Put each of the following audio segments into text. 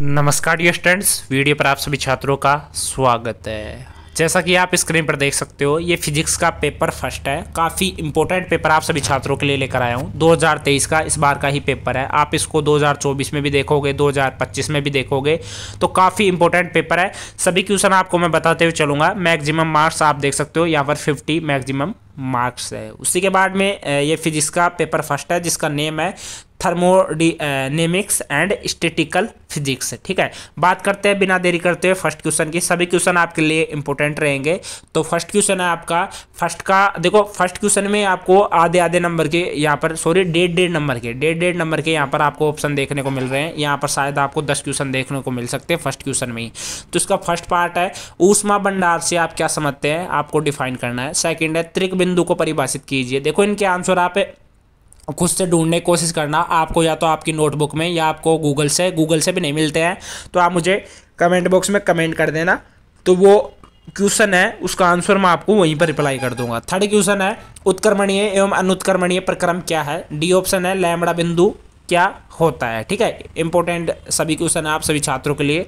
नमस्कार dear students video पर आप सभी छात्रों का स्वागत है जैसा कि आप स्क्रीन पर देख सकते हो ये फिजिक्स का पेपर फर्स्ट है काफ़ी इंपॉर्टेंट पेपर आप सभी छात्रों के लिए लेकर आया हूँ 2023 का इस बार का ही पेपर है आप इसको 2024 में भी देखोगे 2025 में भी देखोगे तो काफ़ी इंपॉर्टेंट पेपर है सभी क्वेश्चन आपको मैं बताते हुए चलूँगा मैक्सिमम मार्क्स आप देख सकते हो यहाँ पर फिफ्टी मैक्सिमम मार्क्स है उसी के बाद में ये फिजिक्स का पेपर फर्स्ट है जिसका नेम है थर्मोडीनेमिक्स एंड स्टेटिकल फिजिक्स ठीक है बात करते हैं बिना देरी करते हुए फर्स्ट क्वेश्चन की सभी क्वेश्चन आपके लिए इंपॉर्टेंट रहेंगे तो फर्स्ट क्वेश्चन है आपका फर्स्ट का देखो फर्स्ट क्वेश्चन में आपको आधे आधे नंबर के यहाँ पर सॉरी डेढ़ डेढ़ नंबर के डेढ़ डेढ़ नंबर के यहाँ पर आपको ऑप्शन देखने को मिल रहे हैं यहाँ पर शायद आपको दस क्वेश्चन देखने को मिल सकते हैं फर्स्ट क्वेश्चन में ही तो इसका फर्स्ट पार्ट है ऊष्मा भंडार से आप क्या समझते हैं आपको डिफाइन करना है सेकेंड है त्रिक बिंदु को परिभाषित कीजिए देखो इनके आंसर आप खुद से ढूंढने की कोशिश करना आपको या तो आपकी नोटबुक में या आपको गूगल से गूगल से भी नहीं मिलते हैं तो आप मुझे कमेंट बॉक्स में कमेंट कर देना तो वो क्वेश्चन है उसका आंसर मैं आपको वहीं पर रिप्लाई कर दूंगा थर्ड क्वेश्चन है उत्कर्मणीय एवं अनुत्कर्मणीय प्रक्रम क्या है डी ऑप्शन है लैमड़ा बिंदु क्या होता है ठीक है इंपॉर्टेंट सभी क्वेश्चन है आप सभी छात्रों के लिए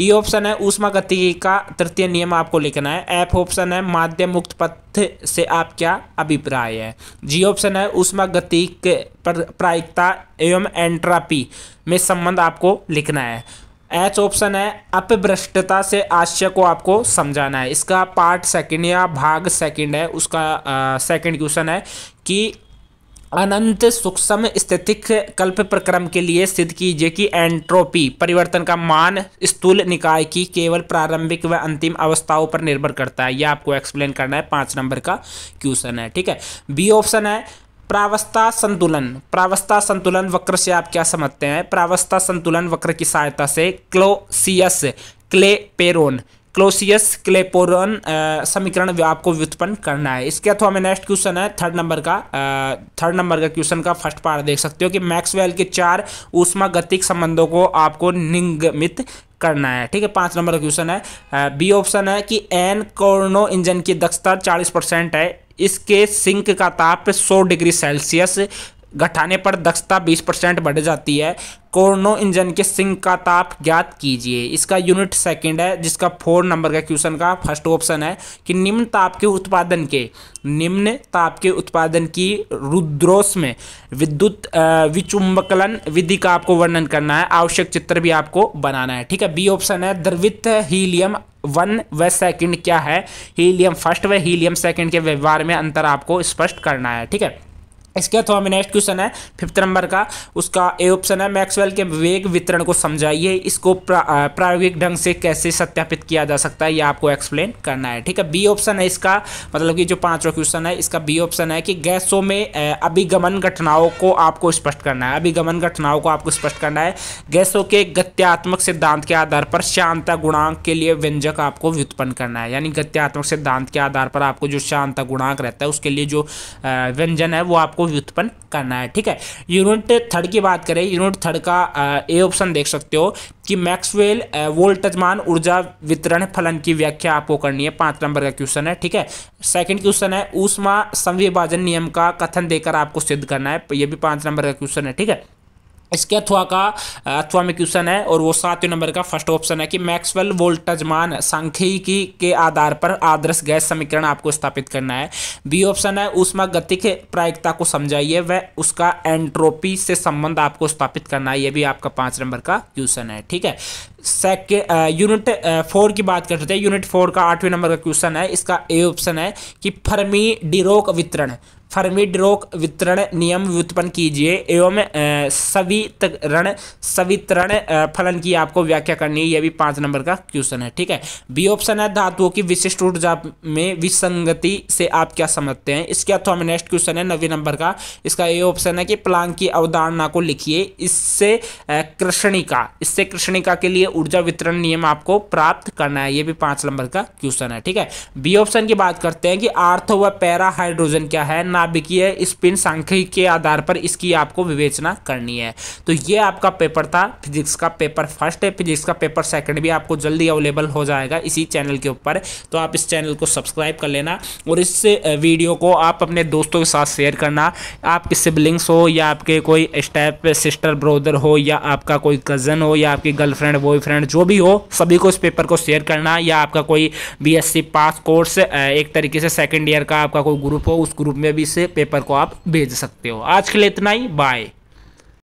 ई e ऑप्शन है गति का तृतीय नियम आपको लिखना है एफ ऑप्शन है माध्यम मुक्त पथ से आप क्या अभिप्राय है जी ऑप्शन है गति के प्रायिकता एवं एंट्रापी में संबंध आपको लिखना है एच ऑप्शन है अपभ्रष्टता से आशय को आपको समझाना है इसका पार्ट सेकंड या भाग सेकंड है उसका सेकंड क्वेश्चन है कि अनंत सूक्ष्म स्थितिक कल्प प्रक्रम के लिए सिद्ध कीजिए कि एंट्रोपी परिवर्तन का मान स्थूल निकाय की केवल प्रारंभिक व अंतिम अवस्थाओं पर निर्भर करता है यह आपको एक्सप्लेन करना है पाँच नंबर का क्वेश्चन है ठीक है बी ऑप्शन है प्रावस्था संतुलन प्रावस्था संतुलन वक्र से आप क्या समझते हैं प्रावस्था संतुलन वक्र की सहायता से क्लोसियस क्ले पेरोन क्लोसियस क्लेपोरन uh, समीकरण आपको व्युत्पन्न करना है इसके अथवा हमें नेक्स्ट क्वेश्चन है थर्ड नंबर का थर्ड uh, नंबर का क्वेश्चन का फर्स्ट पार्ट देख सकते हो कि मैक्सवेल के चार गतिक संबंधों को आपको निगमित करना है ठीक है पांच नंबर का क्वेश्चन है बी uh, ऑप्शन है कि एन कोर्नो इंजन की दक्षता चालीस परसेंट है इसके सिंक का ताप 100 डिग्री सेल्सियस घटाने पर दक्षता 20 परसेंट बढ़ जाती है कोर्नो इंजन के सिंक का ताप ज्ञात कीजिए इसका यूनिट सेकंड है जिसका फोर नंबर का क्वेश्चन का फर्स्ट ऑप्शन है कि निम्न ताप के उत्पादन के निम्न ताप के उत्पादन की रुद्रोस में विद्युत विचुंबकलन विधि का आपको वर्णन करना है आवश्यक चित्र भी आपको बनाना है ठीक है बी ऑप्शन है द्रवित हीलियम वन व सेकेंड क्या है हीलियम फर्स्ट व हीलियम सेकंड के व्यवहार में अंतर आपको स्पष्ट करना है ठीक है इसके तो हमें नेक्स्ट क्वेश्चन है फिफ्थ नंबर का उसका ए ऑप्शन है मैक्सवेल के वेग वितरण को समझाइए इसको प्रा, प्रायोगिक ढंग से कैसे सत्यापित किया जा सकता है ये आपको एक्सप्लेन करना है ठीक है बी ऑप्शन है इसका मतलब कि जो पांचवा क्वेश्चन है इसका बी ऑप्शन है कि गैसों में अभिगमन घटनाओं को आपको स्पष्ट करना है अभिगमन घटनाओं को आपको स्पष्ट करना है गैसों के गत्यात्मक सिद्धांत के आधार पर शांता गुणांक के लिए व्यंजक आपको व्युत्पन्न करना है यानी गत्यात्मक सिद्धांत के आधार पर आपको जो शांता गुणांक रहता है उसके लिए जो व्यंजन है वो आपको आपको व्युत्पन्न करना है ठीक है यूनिट थर्ड की बात करें यूनिट थर्ड का ए ऑप्शन देख सकते हो कि मैक्सवेल वोल्टजमान ऊर्जा वितरण फलन की व्याख्या आपको करनी है पांच नंबर का क्वेश्चन है ठीक है सेकंड क्वेश्चन है ऊष्मा संविभाजन नियम का कथन देकर आपको सिद्ध करना है ये भी पांच नंबर का क्वेश्चन है ठीक है इसके अथवा का अथवा में क्वेश्चन है और वो सातवें नंबर का फर्स्ट ऑप्शन है कि मैक्सवेल वोल्टजमान सांख्यिकी के आधार पर आदर्श गैस समीकरण आपको स्थापित करना है बी ऑप्शन है उष्मा के प्रायिकता को समझाइए वह उसका एंट्रोपी से संबंध आपको स्थापित करना है ये भी आपका पाँच नंबर का क्वेश्चन है ठीक है सेकेंड यूनिट फोर की बात करते हैं यूनिट फोर का आठवें नंबर का क्वेश्चन है इसका ए ऑप्शन है कि फर्मी डिरोक वितरण फर्मिड्रोक वितरण नियम व्युत्पन्न कीजिए एवं सवितरण सवितरण फलन की आपको व्याख्या करनी है यह भी पाँच नंबर का क्वेश्चन है ठीक है बी ऑप्शन है धातुओं की विशिष्ट ऊर्जा में विसंगति से आप क्या समझते हैं इसके अथवा हमें नेक्स्ट क्वेश्चन है नवे नंबर का इसका ए ऑप्शन है कि प्लांग की अवधारणा को लिखिए इससे कृष्णिका इससे कृष्णिका के लिए ऊर्जा वितरण नियम आपको प्राप्त करना है ये भी पाँच नंबर का क्वेश्चन है ठीक है बी ऑप्शन की बात करते हैं कि आर्थ व पैरा हाइड्रोजन क्या है ना नाभिकीय स्पिन सांख्यिकी के आधार पर इसकी आपको विवेचना करनी है तो ये आपका पेपर था फिजिक्स का पेपर फर्स्ट है फिजिक्स का पेपर सेकंड भी आपको जल्दी अवेलेबल हो जाएगा इसी चैनल के ऊपर तो आप इस चैनल को सब्सक्राइब कर लेना और इस वीडियो को आप अपने दोस्तों के साथ शेयर करना आपके सिबलिंग्स हो या आपके कोई स्टेप सिस्टर ब्रोदर हो या आपका कोई कज़न हो या आपकी गर्लफ्रेंड बॉयफ्रेंड जो भी हो सभी को इस पेपर को शेयर करना या आपका कोई बीएससी पास कोर्स एक तरीके से सेकेंड ईयर का आपका कोई ग्रुप हो उस ग्रुप में भी इस पेपर को आप भेज सकते हो आज के लिए इतना ही बाय